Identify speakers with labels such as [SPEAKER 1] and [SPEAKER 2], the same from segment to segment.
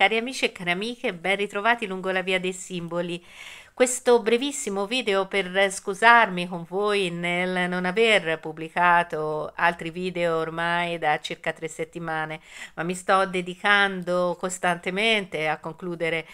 [SPEAKER 1] Cari amici e cari amiche, ben ritrovati lungo la via dei simboli. Questo brevissimo video per scusarmi con voi nel non aver pubblicato altri video ormai da circa tre settimane, ma mi sto dedicando costantemente a concludere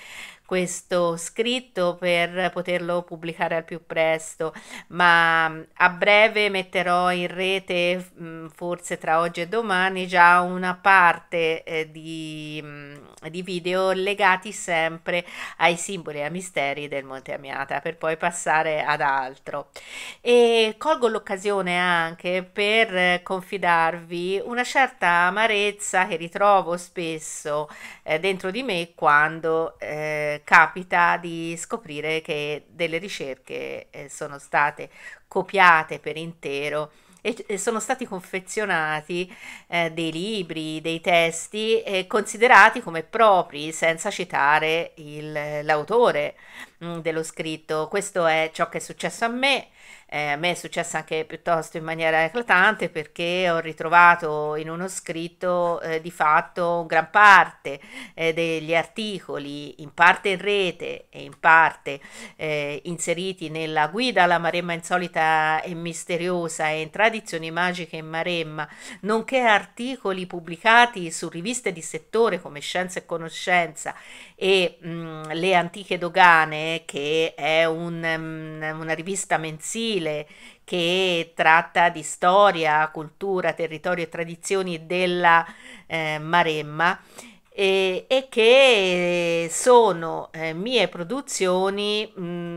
[SPEAKER 1] questo scritto per poterlo pubblicare al più presto, ma mm, a breve metterò in rete, mm, forse tra oggi e domani, già una parte eh, di, mm, di, video legati sempre ai simboli e ai misteri del Monte Amiata, per poi passare ad altro. E colgo l'occasione anche per confidarvi una certa amarezza che ritrovo spesso eh, dentro di me quando... Eh, capita di scoprire che delle ricerche eh, sono state copiate per intero e, sono stati confezionati eh, dei libri, dei testi eh, considerati come propri senza citare il, l'autore mh, mm, dello scritto. Questo è ciò che è successo a me, eh, a me è successo anche piuttosto in maniera eclatante perché ho ritrovato in uno scritto eh, di fatto gran parte eh, degli articoli, in parte in rete e in parte eh, inseriti nella guida alla Maremma insolita e misteriosa e in tradizioni magiche in Maremma, nonché articoli pubblicati su riviste di settore come Scienza e Conoscenza e mh, mm, Le Antiche Dogane, che è un, mh, mm, una rivista mensile Brasile, che tratta di storia, cultura, territorio e tradizioni della eh, Maremma e, e, che sono eh, mie produzioni mh,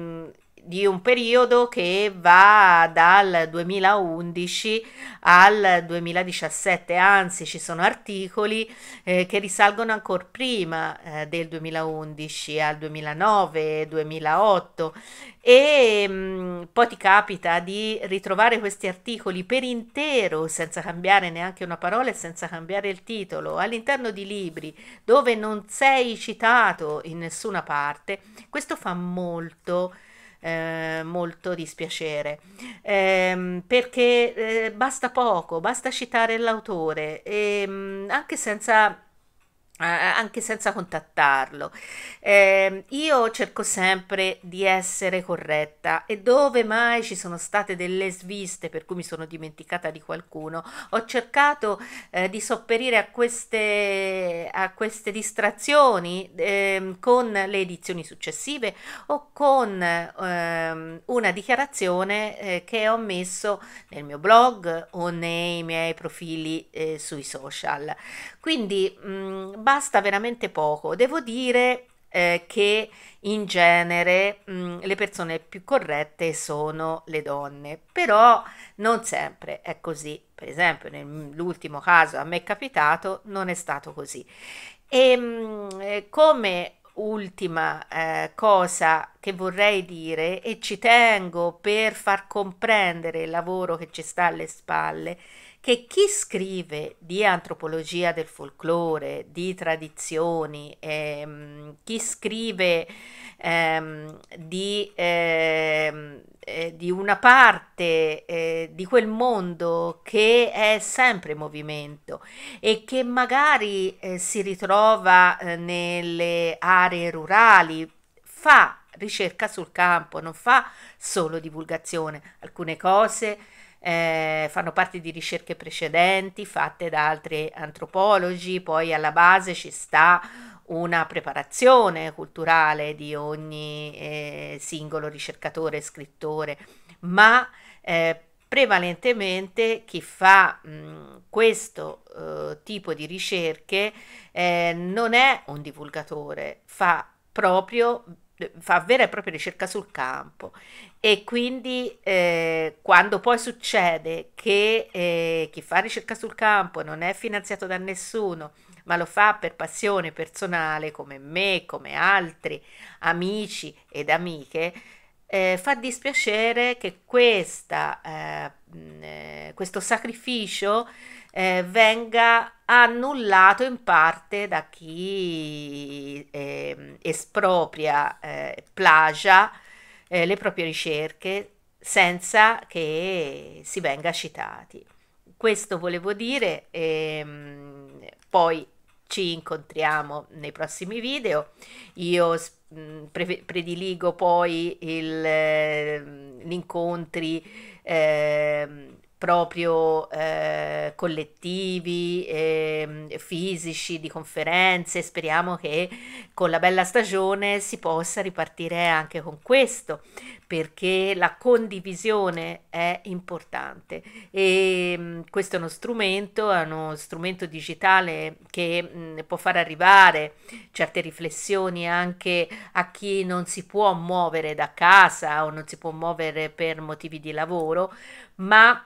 [SPEAKER 1] di un periodo che va dal 2011 al 2017, anzi ci sono articoli eh, che risalgono ancora prima eh, del 2011 al 2009, 2008 e mh, mm, poi ti capita di ritrovare questi articoli per intero senza cambiare neanche una parola e senza cambiare il titolo all'interno di libri dove non sei citato in nessuna parte, questo fa molto eh, molto dispiacere, ehm, eh, perché basta poco, basta citare l'autore, e, ehm, anche senza eh, anche senza contattarlo. Eh, io cerco sempre di essere corretta e dove mai ci sono state delle sviste per cui mi sono dimenticata di qualcuno, ho cercato eh, di sopperire a queste, a queste distrazioni eh, con le edizioni successive o con ehm, una dichiarazione eh, che ho messo nel mio blog o nei miei profili eh, sui social. Quindi mh, mm, basta veramente poco. Devo dire eh, che in genere mh, mm, le persone più corrette sono le donne, però non sempre è così. Per esempio, nell'ultimo mm, caso a me è capitato, non è stato così. E mh, mm, eh, come ultima eh, cosa che vorrei dire e ci tengo per far comprendere il lavoro che ci sta alle spalle che chi scrive di antropologia del folklore, di tradizioni, ehm, chi scrive ehm, di, ehm, eh, di, una parte eh, di quel mondo che è sempre in movimento e che magari eh, si ritrova eh, nelle aree rurali, fa ricerca sul campo, non fa solo divulgazione, alcune cose eh, fanno parte di ricerche precedenti fatte da altri antropologi, poi alla base ci sta una preparazione culturale di ogni eh, singolo ricercatore e scrittore, ma eh, prevalentemente chi fa mh, questo eh, tipo di ricerche eh, non è un divulgatore, fa proprio fa vera e propria ricerca sul campo e quindi eh, quando poi succede che eh, chi fa ricerca sul campo non è finanziato da nessuno, ma lo fa per passione personale come me, come altri amici ed amiche, eh, fa dispiacere che questa, eh, questo sacrificio eh, venga annullato in parte da chi espropria, eh, plagia eh, le proprie ricerche senza che si venga citati. Questo volevo dire, ehm, poi ci incontriamo nei prossimi video. Io mm, prediligo poi gli ehm, incontri eh, proprio eh, collettivi, eh, fisici, di conferenze. Speriamo che con la bella stagione si possa ripartire anche con questo, perché la condivisione è importante e ehm, mh, questo è uno strumento, è uno strumento digitale che mh, mm, può far arrivare certe riflessioni anche a chi non si può muovere da casa o non si può muovere per motivi di lavoro, ma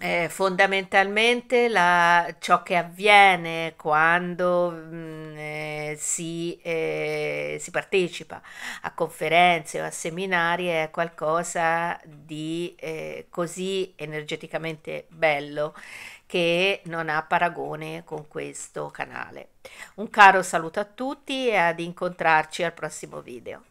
[SPEAKER 1] eh, fondamentalmente la, ciò che avviene quando mh, mm, eh, si, eh, si, partecipa a conferenze o a seminari è qualcosa di eh, così energeticamente bello che non ha paragone con questo canale. Un caro saluto a tutti e ad incontrarci al prossimo video.